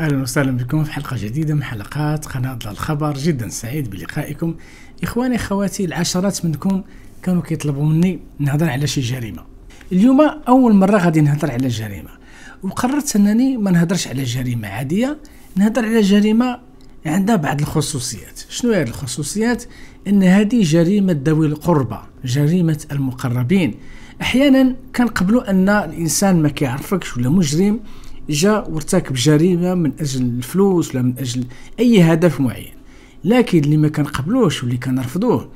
اهلا وسهلا بكم في حلقه جديده من حلقات قناه الخبر جدا سعيد بلقائكم اخواني اخواتي العشرات منكم كانوا كيطلبوا مني نهضر على شي جريمه اليوم اول مره غادي نهضر على جريمه وقررت انني ما نهضرش على جريمه عاديه نهضر على جريمه عندها بعض الخصوصيات شنو هي الخصوصيات ان هذه جريمه ذوي القربى جريمه المقربين احيانا كنقبلوا ان الانسان ما كيعرفكش ولا مجرم جا وارتكب جريمه من اجل الفلوس ولا من اجل اي هدف معين لكن اللي ما قبلوش واللي كنرفضوه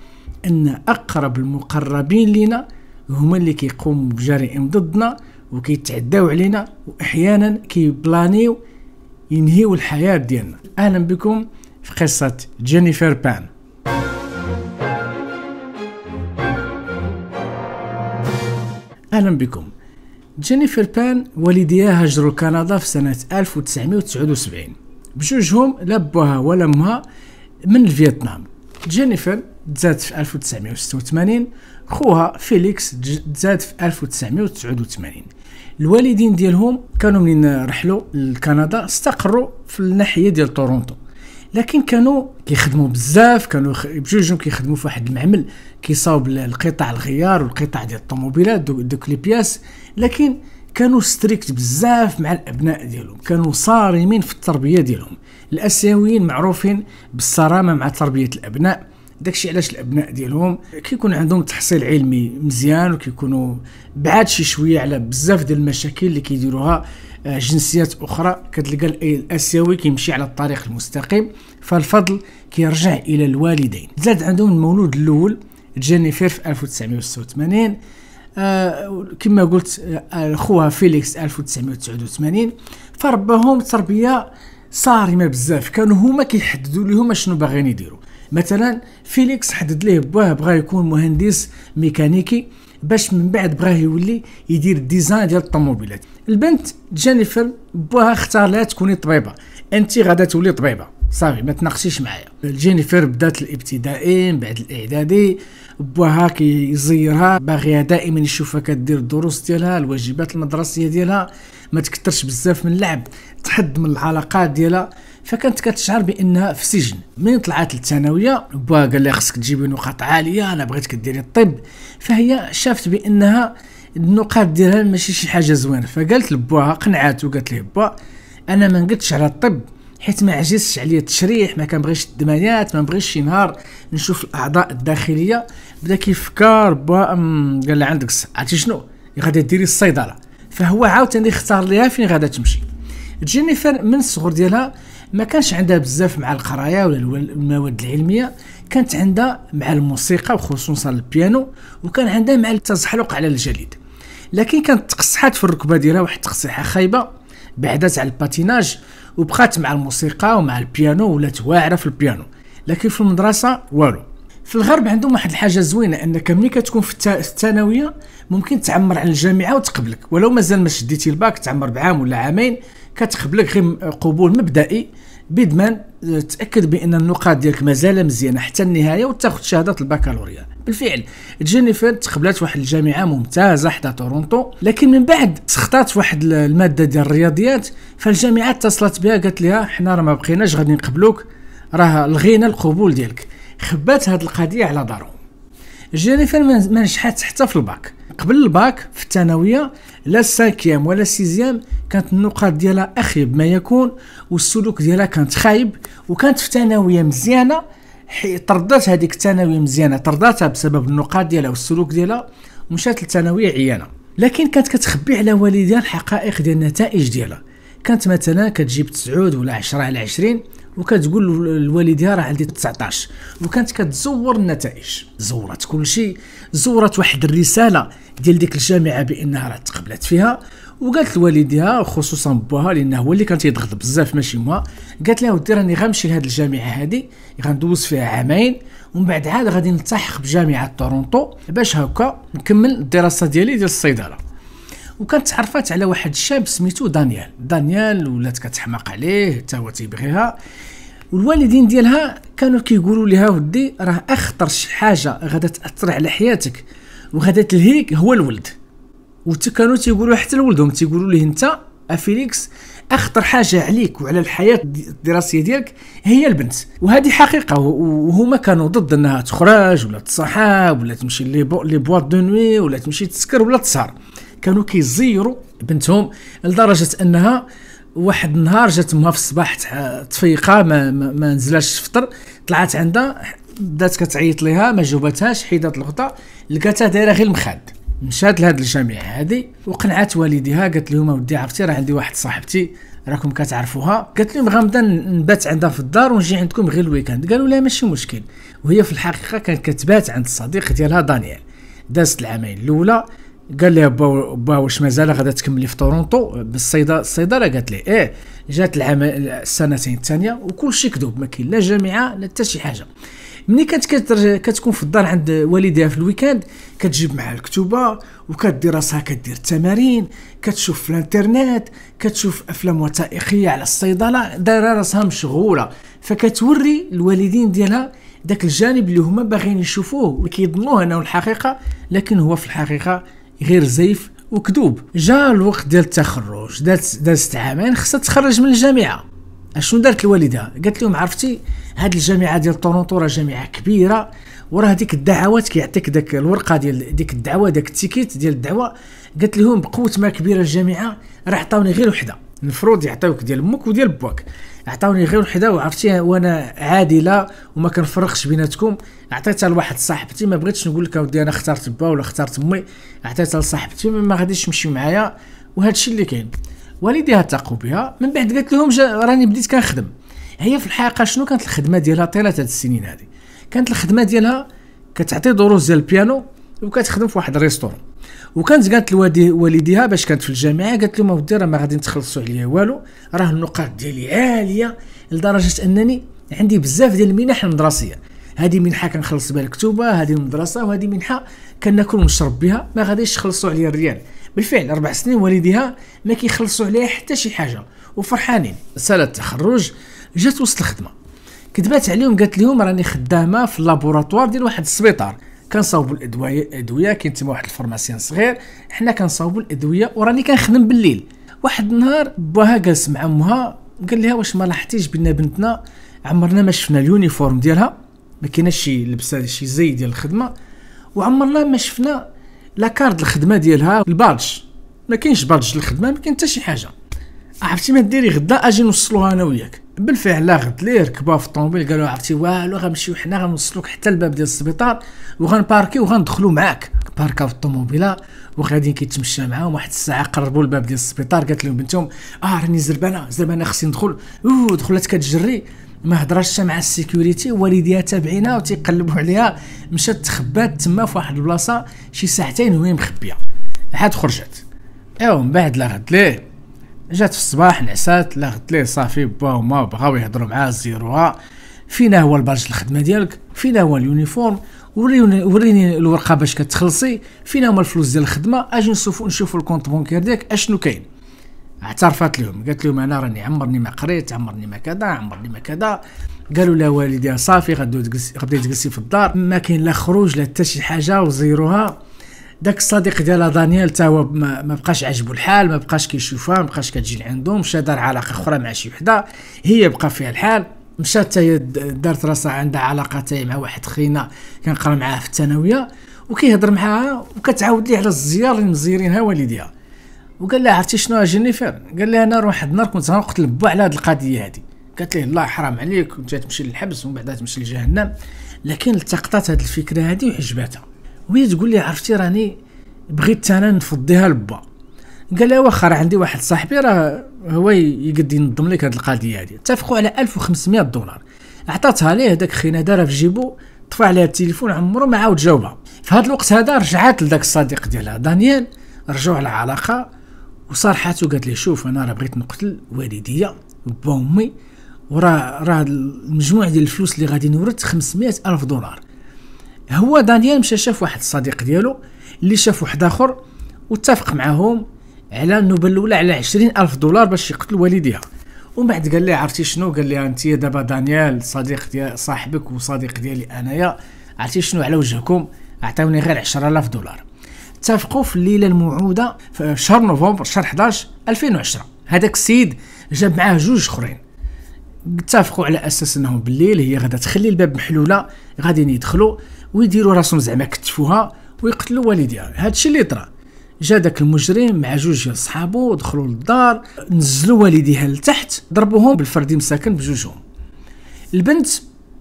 ان اقرب المقربين لنا هما اللي كيقوموا بجرائم ضدنا وكيتعداو علينا واحيانا كيبلانيو ينهيو الحياه ديالنا اهلا بكم في قصه جينيفر بان اهلا بكم جينيفر بان والديها هاجروا لكندا في سنة 1979 بجوجهم لا باها ولا امها من فيتنام جينيفر تزاد في 1986 خوها فيليكس تزاد في 1989 الوالدين ديالهم كانوا منين رحلوا لكندا استقروا في الناحية ديال تورونتو لكن كانوا كيخدموا بزاف كانوا بجوجهم كيخدموا في واحد المعمل كيصاوب القطع الغيار والقطع ديال الطوموبيلات دوك, دو لي بياس لكن كانوا ستريكت بزاف مع الابناء ديالهم كانوا صارمين في التربيه ديالهم الاسيويين معروفين بالصرامه مع تربيه الابناء داكشي علاش الابناء ديالهم كيكون عندهم تحصيل علمي مزيان وكيكونوا بعاد شي شويه على بزاف ديال المشاكل اللي كيديروها آه، جنسيات اخرى كتلقى الاسيوي كيمشي على الطريق المستقيم فالفضل كيرجع الى الوالدين زاد عندهم المولود الاول جينيفر في 1986 آه كما قلت آه فيليكس 1989 فرباهم تربيه صارمه بزاف كانوا هما كيحددوا لهم شنو باغيين يديروا مثلا فيليكس حدد ليه باه بغا يكون مهندس ميكانيكي باش من بعد بغاه يولي يدير الديزاين ديال الطوموبيلات البنت جينيفر بوها اختار لها تكوني طبيبه انت غادا تولي طبيبه صافي ما تناقشيش معايا جينيفر بدات الابتدائي من بعد الاعدادي بوها كيزيرها باغيها دائما يشوفها كدير الدروس ديالها الواجبات المدرسيه ديالها ما تكثرش بزاف من اللعب تحد من العلاقات ديالها فكانت كتشعر بانها في سجن من طلعت للثانويه بوها قال لها خصك تجيبي نقاط عاليه انا بغيتك ديري الطب فهي شافت بانها النقاط ديالها ماشي شي حاجه زوينه فقالت لبوها قنعات قالت ليه با انا ما نقدش على الطب حيت ما عجزتش عليا التشريح ما كنبغيش الدمانيات ما نبغيش شي نهار نشوف الاعضاء الداخليه بدا كيفكر با قال لها عندك عرفتي شنو غادي ديري الصيدله فهو عاوتاني اختار ليها فين غادا تمشي جينيفر من الصغر ديالها ما كانش عندها بزاف مع القرايه ولا المواد العلميه كانت عندها مع الموسيقى وخصوصا البيانو وكان عندها مع التزحلق على الجليد لكن كانت تقصحات في الركبه ديالها واحد التقصيحه خايبه بعدات على الباتيناج وبقات مع الموسيقى ومع البيانو ولات واعره في البيانو لكن في المدرسه والو في الغرب عندهم واحد الحاجه زوينه انك ملي كتكون في الثانويه ممكن تعمر على الجامعه وتقبلك ولو مازال ما شديتي الباك تعمر بعام ولا عامين كتقبلك غير قبول مبدئي بضمان آه، تاكد بان النقاط ديالك مازال مزيانه حتى النهايه وتاخذ شهاده البكالوريا بالفعل جينيفر تقبلات واحد الجامعه ممتازه حدا تورونتو لكن من بعد سخطات واحد الماده ديال الرياضيات فالجامعه اتصلت بها قالت لها حنا راه ما بقيناش غادي نقبلوك راه لغينا القبول ديالك خبات هاد القضيه على دارهم جينيفر ما نجحات حتى في الباك قبل الباك في الثانويه لا السانكيام ولا السيزيام كانت النقاط ديالها اخيب ما يكون والسلوك ديالها كانت خايب وكانت في ثانويه مزيانه طردات هذيك الثانويه مزيانه طرداتها بسبب النقاط ديالها والسلوك ديالها ومشات للثانويه عيانه لكن كانت كتخبي على والديها الحقائق ديال النتائج ديالها كانت مثلا كتجيب 9 ولا 10 على 20 وكتقول لوالديها راه عندي 19 وكانت كتزور النتائج زورت كل شيء زورت واحد الرساله ديال ديك الجامعه بانها راه تقبلت فيها وقالت لوالديها خصوصا باها لانه هو اللي كان تيضغط بزاف ماشي ما قالت لها ودي راني غنمشي لهاد الجامعه هادي غندوز فيها عامين ومن بعد عاد غادي نلتحق بجامعه تورونتو باش هكا نكمل الدراسه ديالي ديال الصيدله وكانت تعرفات على واحد الشاب سميتو دانيال دانيال ولات كتحماق عليه حتى هو تيبغيها والوالدين ديالها كانوا كيقولوا لها ودي راه اخطر شي حاجه غادا تاثر على حياتك وغادا تلهيك هو الولد وكانوا تيقولوا حتى لولدهم تيقولوا ليه انت افيليكس اخطر حاجه عليك وعلى الحياه الدراسيه ديالك هي البنت وهذه حقيقه وهما كانوا ضد انها تخرج ولا تصحاب ولا تمشي لي بوات بواط دو نوي ولا تمشي تسكر ولا تسهر كانوا كيزيروا بنتهم لدرجه انها واحد النهار جات امها في الصباح تفيقه ما, ما, نزلاش الفطر طلعت عندها بدات كتعيط ليها ما جاوبتهاش حيدات الغطاء لقاتها دايره غير المخاد مشات لهاد الجامعه هذه وقنعت والديها قالت لهم اودي عرفتي راه عندي واحد صاحبتي راكم كتعرفوها قالت لهم غنبدا نبات عندها في الدار ونجي عندكم غير الويكاند قالوا لها ماشي مشكل وهي في الحقيقه كانت كتبات عند الصديق ديالها دانيال دازت العامين الاولى قال لي با با واش مازال غادا تكملي في تورونتو بالصيدله الصيدله قالت ليه ايه جات العام السنتين الثانيه وكلشي كذوب ما كاين لا جامعه لا حتى شي حاجه ملي كانت كترجع كتكون في الدار عند والديها في الويكاند كتجيب معها الكتوبه وكدير راسها كدير التمارين كتشوف في الانترنت كتشوف افلام وثائقيه على الصيدله دايره راسها مشغوله فكتوري الوالدين ديالها داك الجانب اللي هما باغيين يشوفوه وكيظنوه انه الحقيقه لكن هو في الحقيقه غير زيف وكذوب جا الوقت ديال التخرج دازت دازت عامين خصها تخرج من الجامعه اشنو دارت الوالده قالت لهم عرفتي هاد الجامعه ديال طورونتو راه جامعه كبيره وراه هذيك الدعوات كيعطيك داك الورقه ديال ديك الدعوه داك التيكيت ديال الدعوه قالت لهم بقوه ما كبيره الجامعه راه عطاوني غير وحده المفروض يعطيوك ديال امك وديال باك عطاوني غير وحده وعرفتي وانا عادله وما كنفرقش بيناتكم عطيتها لواحد صاحبتي ما بغيتش نقول لك اودي انا اخترت با ولا اخترت امي عطيتها لصاحبتي ما غاديش تمشي معايا وهذا الشيء اللي كاين والديها تاقوا بها من بعد قالت لهم راني بديت كنخدم هي في الحقيقه شنو كانت الخدمه ديالها طيله هاد السنين هذه كانت الخدمه ديالها كتعطي دروس ديال البيانو وكتخدم في واحد الريستور وكانت قالت لوالديها باش كانت في الجامعه قالت لهم اودي راه ما غادي تخلصوا عليا والو راه النقاط ديالي عاليه لدرجه انني عندي بزاف ديال المنح المدرسيه هذه منحه كنخلص بها الكتوبه هذه المدرسه وهذه منحه كناكل ونشرب بها ما غاديش يخلصوا عليا الريال بالفعل اربع سنين والديها ما كيخلصوا عليها حتى شي حاجه وفرحانين سالت التخرج جات وسط الخدمه كذبات عليهم قالت لهم راني خدامه في اللابوراتوار ديال واحد السبيطار كنصاوبوا الادويه ادويه كاين تما واحد الفارماسيان صغير حنا كنصاوبوا الادويه وراني كنخدم بالليل واحد النهار باها جالس مع امها قال لها واش ما لاحظتيش بان بنتنا عمرنا ما شفنا اليونيفورم ديالها ما كايناش شي لبسه شي زي ديال الخدمه وعمرنا ما شفنا لا كارد الخدمه ديالها البادج ما كاينش بادج الخدمه ما كاين حتى شي حاجه عرفتي ما ديري غدا اجي نوصلوها انا وياك بالفعل لا غد ليه ركبوها في الطوموبيل قالوا عرفتي والو غنمشيو حنا غنوصلوك حتى الباب ديال السبيطار وغنباركي وغندخلو معاك باركا في الطوموبيله وغاديين كيتمشى معاهم واحد الساعه قربوا الباب ديال السبيطار قالت لهم بنتهم اه راني زربانه زربانه خصني ندخل اوه دخلت كتجري ما هضراتش مع السيكوريتي والديها تابعينها وتيقلبوا عليها مشات تخبات تما في واحد البلاصه شي ساعتين وهي مخبيه عاد خرجت ايوا من بعد لا غد ليه جات في الصباح نعسات لاغت ليه صافي با وما بغاو يهضروا معاه زيروها فينا هو البرج الخدمه ديالك فينا هو اليونيفورم وريني وريني الورقه باش كتخلصي فينا هما الفلوس ديال الخدمه اجي نشوفو نشوفوا الكونت بونكير ديالك اشنو كاين اعترفت لهم قالت لهم انا راني عمرني ما قريت عمرني ما كذا عمرني ما كذا قالوا لها والديها صافي غدو تجلسي غدي تجلسي في الدار ما كاين لا خروج لا حتى شي حاجه وزيروها داك الصديق ديالها دانيال تا هو ما بقاش عجبو الحال ما بقاش كيشوفها ما بقاش كتجي لعندو مشى دار علاقه اخرى مع شي وحده هي بقى فيها الحال مشات تا هي دارت راسها عندها علاقه تا مع واحد خينا كنقرا معاه في الثانويه وكيهضر معاها وكتعاود ليه على الزيار اللي مزيرينها والديها وقال لها عرفتي شنو جينيفر قال لها انا واحد النهار كنت غنقتل با على هذه القضيه هذه قالت ليه الله حرام عليك وانت تمشي للحبس ومن بعد تمشي لجهنم لكن التقطت هذه الفكره هذه وعجباتها وهي تقول لي عرفتي راني بغيت انا نفضيها لبا قال لها واخا راه عندي واحد صاحبي راه هو يقد ينظم لك هاد القضيه هادي اتفقوا على 1500 دولار عطاتها ليه داك خينا دارها في جيبو طفى عليها التليفون عمرو ما عاود جاوبها في هذا الوقت هذا رجعات لذاك الصديق ديالها دانيال رجعوا على العلاقه وصرحت قالت لي شوف انا راه بغيت نقتل والديا با امي وراه راه المجموع ديال الفلوس اللي غادي نورث 500 الف دولار هو دانيال مشى شاف واحد الصديق ديالو اللي شاف واحد اخر واتفق معاهم على النوبه الاولى على عشرين الف دولار باش يقتل والديها ومن بعد قال لي عرفتي شنو قال لي انت دابا دانيال صديق ديال صاحبك وصديق ديالي انايا عرفتي شنو على وجهكم اعطوني غير 10000 دولار اتفقوا في الليله الموعوده في شهر نوفمبر شهر 11 2010 هذاك السيد جاب معاه جوج اخرين اتفقوا على اساس انهم بالليل هي غادا تخلي الباب محلوله غادي يدخلوا ويديروا راسهم زعما كتفوها ويقتلوا والديها هادشي اللي طرا جا داك المجرم مع جوج ديال صحابو دخلوا للدار نزلوا والديها لتحت ضربوهم بالفردي مساكن بجوجهم البنت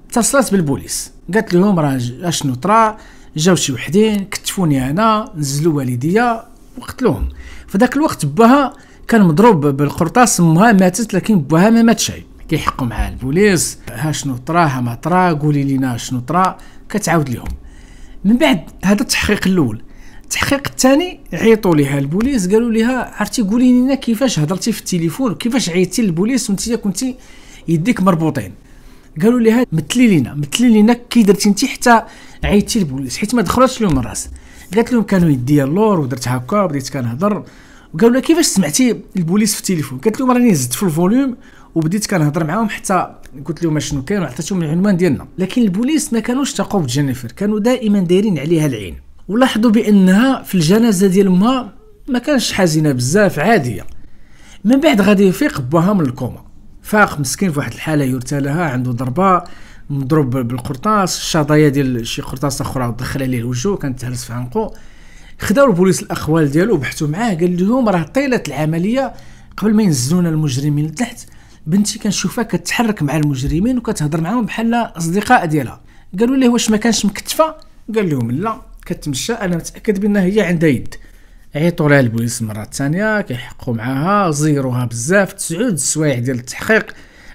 اتصلت بالبوليس قالت لهم راه اشنو طرا جاو شي وحدين كتفوني انا نزلوا والديا وقتلوهم فداك الوقت باها كان مضروب بالقرطاس امها ماتت لكن باها ما ماتش شي كيحقوا مع البوليس ها شنو طرا ها ما طرا قولي لينا شنو طرا كتعاود لهم من بعد هذا التحقيق الاول التحقيق الثاني عيطوا ليها البوليس قالوا ليها عرفتي قولي لنا كيفاش هضرتي في التليفون كيفاش عيطتي للبوليس وانت كنتي يديك مربوطين قالوا ليها مثلي لينا مثلي لينا كي درتي انت حتى عيطتي للبوليس حيت ما دخلتش لهم الراس قالت لهم كانوا يديا اللور ودرت هكا بديت كنهضر وقالوا لها كيفاش سمعتي البوليس في التليفون قالت لهم راني زدت في الفوليوم وبديت كنهضر معاهم حتى قلت لهم شنو كاين وعطيتهم العنوان ديالنا لكن البوليس ما كانوش تقوا بجينيفر كانوا دائما دايرين عليها العين ولاحظوا بانها في الجنازه ديال امها ما كانش حزينه بزاف عاديه من بعد غادي يفيق باها من الكوما فاق مسكين في واحد الحاله يرثى لها عنده ضربه مضروب بالقرطاس الشظايا ديال شي قرطاس اخرى دخل عليه الوجه كانت تهرس في عنقه خداو البوليس الاخوال ديالو بحثوا معاه قال لهم راه طيله العمليه قبل ما ينزلونا المجرمين لتحت بنتي كنشوفها كتحرك مع المجرمين وكتهضر معاهم بحال اصدقاء ديالها قالوا ليه واش ما كانش مكتفه قال لهم لا كتمشى انا متاكد بان هي عندها يد عيطوا لها البوليس مره ثانيه كيحقوا معاها زيروها بزاف تسعود السوايع ديال التحقيق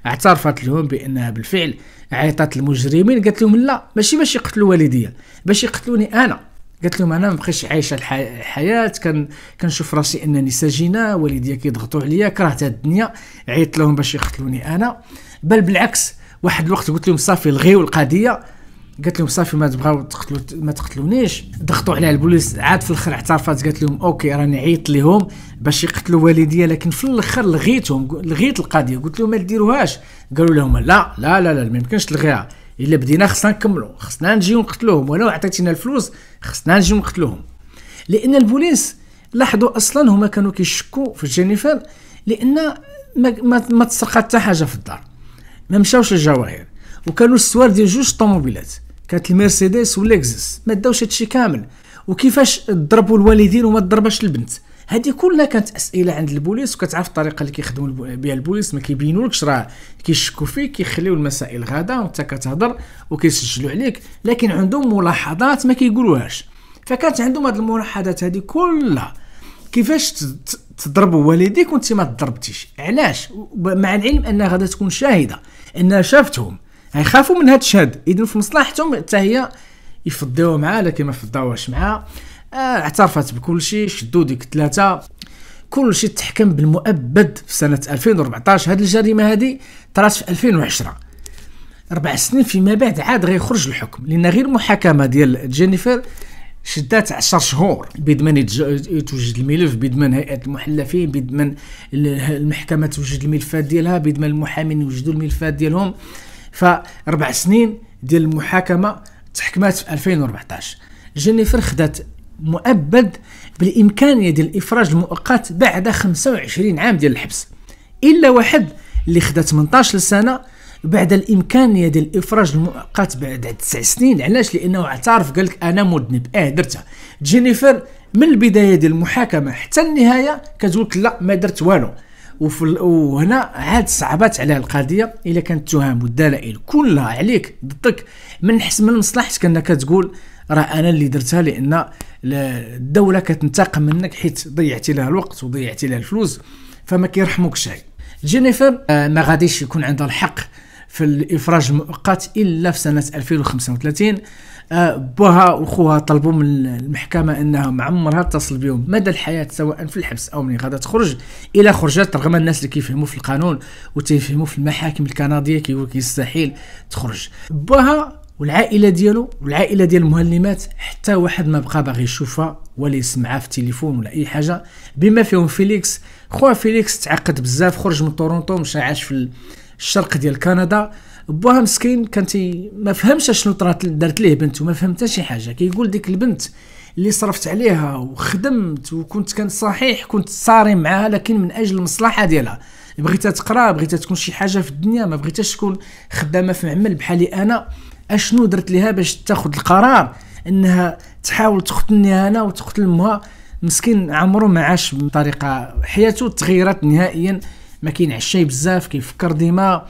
اعترفت لهم بانها بالفعل عيطت المجرمين قالت لهم لا ماشي باش يقتلوا والديا باش يقتلوني انا قالت لهم انا مابقيتش عايشه الحياه كان كنشوف راسي انني سجينه والديا كيضغطوا عليا كرهت هاد الدنيا عيطت لهم باش يقتلوني انا بل بالعكس واحد الوقت قلت لهم صافي الغيو القضيه قالت لهم صافي ما تبغاو تقتلوا ما تقتلونيش ضغطوا عليها البوليس عاد في الاخر اعترفت قالت لهم اوكي راني عيطت لهم باش يقتلوا والديا لكن في الاخر لغيتهم لغيت القضيه قلت لهم ما ديروهاش قالوا لهم لا لا لا لا ما يمكنش تلغيها الا بدينا خصنا نكملوا خصنا نجيو نقتلوهم ولو عطيتينا الفلوس خصنا نجيو نقتلوهم لان البوليس لاحظوا اصلا هما كانوا كيشكوا في جينيفر لان ما ما, ما تسرقات حتى حاجه في الدار ما مشاوش الجواهر وكانوا السوار ديال جوج طوموبيلات كانت المرسيدس والاكزس ما داوش هادشي كامل وكيفاش ضربوا الوالدين وما ضرباش البنت هذه كلها كانت اسئله عند البوليس وكتعرف الطريقه اللي كيخدموا بها البوليس ما كيبينولكش راه كيشكوا فيك كيخليو المسائل غاده وانت كتهضر وكيسجلوا عليك لكن عندهم ملاحظات ما كيقولوهاش فكانت عندهم هذه الملاحظات هذه كلها كيفاش تضرب والديك وانت ما تضربتيش علاش مع العلم انها غادا تكون شاهده انها شافتهم غيخافوا من هذا الشهد اذا في مصلحتهم حتى هي يفضيوها معاه لكن ما فضاوهاش معاه آه، اعترفت بكل شيء شدوا ديك ثلاثه كل شيء تحكم بالمؤبد في سنه 2014 هذه الجريمه هذه طرات في 2010 اربع سنين فيما بعد عاد غيخرج الحكم لان غير محاكمه ديال جينيفر شدات 10 شهور بيدمان يتوجد الملف بيدمان هيئه المحلفين بيدمان المحكمه توجد الملفات ديالها بيدمان المحامين يوجدوا الملفات ديالهم فاربع سنين ديال المحاكمه تحكمات في 2014 جينيفر خدات مؤبد بالامكانيه ديال الافراج المؤقت بعد 25 عام ديال الحبس الا واحد اللي خدا 18 سنه بعد الامكانيه ديال الافراج المؤقت بعد 9 سنين علاش لانه اعترف قال لك انا مذنب اه درتها جينيفر من البدايه ديال المحاكمه حتى النهايه كتقول لا ما درت والو وهنا عاد صعبات على القضيه الا كانت التهم والدلائل كلها عليك ضدك من حسب من مصلحتك انك تقول راه انا اللي درتها لان الدوله كتنتقم منك حيت ضيعتي لها الوقت وضيعتي لها الفلوس فما كيرحموكش شيء جينيفر آه، ما غاديش يكون عندها الحق في الافراج المؤقت الا في سنه 2035 آه، بوها وخوها طلبوا من المحكمه انها ما عمرها تصل بهم مدى الحياه سواء في الحبس او من غادا تخرج الى خرجات رغم الناس اللي كيفهموا في القانون وتيفهموا في المحاكم الكنديه كيقول كيستحيل تخرج بوها والعائله ديالو والعائله ديال المهلمات حتى واحد ما بقى باغي يشوفها ولا يسمعها في التليفون ولا اي حاجه بما فيهم فيليكس خو فيليكس تعقد بزاف خرج من تورونتو مشى عاش في الشرق ديال كندا باها مسكين كان تي ما فهمش شنو طرات دارت ليه بنته ما فهم حتى شي حاجه كيقول كي ديك البنت اللي صرفت عليها وخدمت وكنت كان صحيح كنت صاري معاها لكن من اجل المصلحه ديالها بغيتها تقرا بغيتها تكون شي حاجه في الدنيا ما بغيتهاش تكون خدامه في معمل بحالي انا اشنو درت ليها باش تاخذ القرار انها تحاول تقتلني انا وتقتل امها مسكين عمرو ما عاش بطريقه حياته تغيرت نهائيا ما كاين عشاي بزاف كيفكر ديما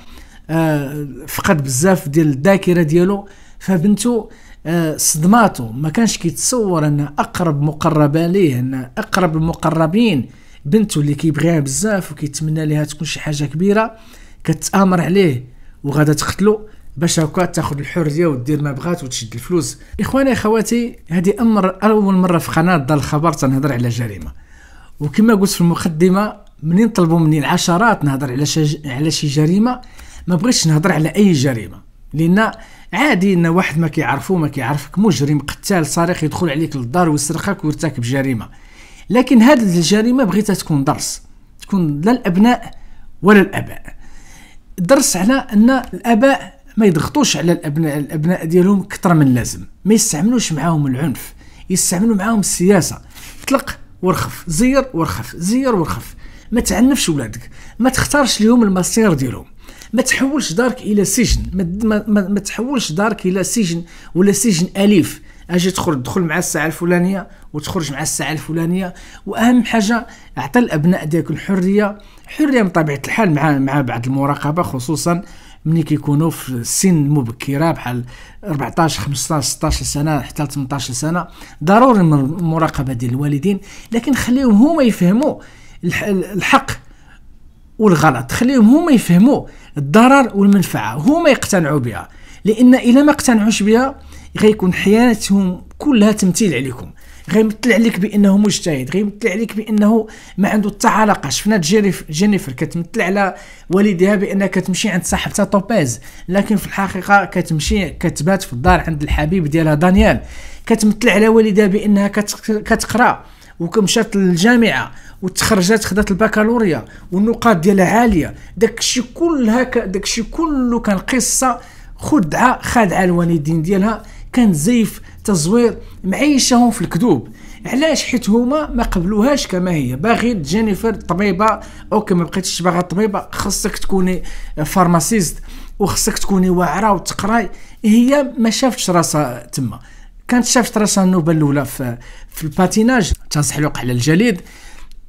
آه فقد بزاف ديال الذاكره ديالو فبنته آه، صدماته صدماتو ما كانش كيتصور ان اقرب مقربه ليه ان اقرب المقربين بنته اللي كيبغيها بزاف وكيتمنى لها تكون شي حاجه كبيره كتامر عليه وغادا تقتلو باش هكا تاخذ الحريه ودير ما بغات وتشد الفلوس اخواني اخواتي هذه امر اول مره في قناه دار الخبر تنهضر على جريمه وكما قلت في المقدمه منين طلبوا مني العشرات نهضر على شج... على شي جريمه ما بغيتش نهضر على اي جريمه لان عادي ان واحد ما كيعرفو ما كيعرفك مجرم قتال سارق يدخل عليك للدار ويسرقك ويرتكب جريمه لكن هذه الجريمه بغيتها تكون درس تكون لا الابناء ولا الاباء درس على ان الاباء ما يضغطوش على الابناء الابناء ديالهم كثر من اللازم ما يستعملوش معاهم العنف يستعملوا معاهم السياسه اطلق ورخف زير ورخف زير ورخف ما تعنفش ولادك ما تختارش لهم المصير ديالهم ما تحولش دارك الى سجن ما, ما, ما تحولش دارك الى سجن ولا سجن اليف اجي تخرج تدخل مع الساعه الفلانيه وتخرج مع الساعه الفلانيه واهم حاجه اعطي الابناء ديالك الحريه حريه من طبيعه الحال مع مع بعض المراقبه خصوصا ملي كيكونوا في سن مبكره بحال 14 15 16 سنه حتى 18 سنه ضروري من المراقبه ديال الوالدين لكن خليهم هما يفهموا الحق والغلط خليهم هما يفهموا الضرر والمنفعه هما يقتنعوا بها لان الا ما اقتنعوش بها غيكون حياتهم كلها تمثيل عليكم غيمثل عليك بانه مجتهد غيمثل عليك بانه ما عنده حتى علاقه شفنا جينيفر كتمثل على والديها بانها كتمشي عند صاحبتها توبيز لكن في الحقيقه كتمشي كتبات في الدار عند الحبيب ديالها دانيال كتمثل على والدها بانها كتقرا وكمشات للجامعه وتخرجات خدات البكالوريا والنقاط ديالها عاليه داكشي كلها داكشي كله كان قصه خدعه خادعه الوالدين ديالها كان زيف التزوير معيشهم في الكذوب علاش حيت هما ما قبلوهاش كما هي باغي جينيفر طبيبه اوكي ما بقيتش باغا طبيبه خصك تكوني فارماسيست وخصك تكوني واعره وتقراي هي ما شافتش راسها تما كانت شافت راسها النوبه الاولى في في الباتيناج تنسحلق على الجليد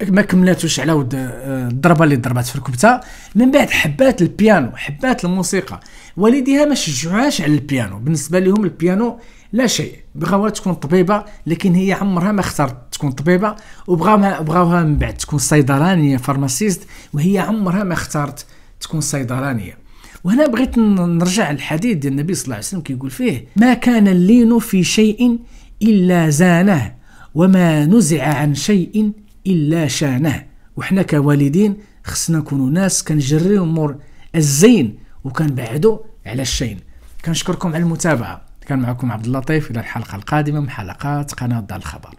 ما كملاتوش على ود الضربه اللي ضربات في ركبتها من بعد حبات البيانو حبات الموسيقى والديها ما شجعوهاش على البيانو بالنسبه لهم البيانو لا شيء بغاوها تكون طبيبه لكن هي عمرها ما اختارت تكون طبيبه وبغاوها بغاوها من بعد تكون صيدلانيه فارماسيست وهي عمرها ما اختارت تكون صيدلانيه وهنا بغيت نرجع للحديث ديال النبي صلى الله عليه وسلم كيقول فيه ما كان اللين في شيء الا زانه وما نزع عن شيء الا شانه وحنا كوالدين خصنا نكونوا ناس كنجريو مور الزين وكنبعدوا على الشين كنشكركم على المتابعه كان معكم عبد اللطيف الى الحلقه القادمه من حلقات قناه دار الخبر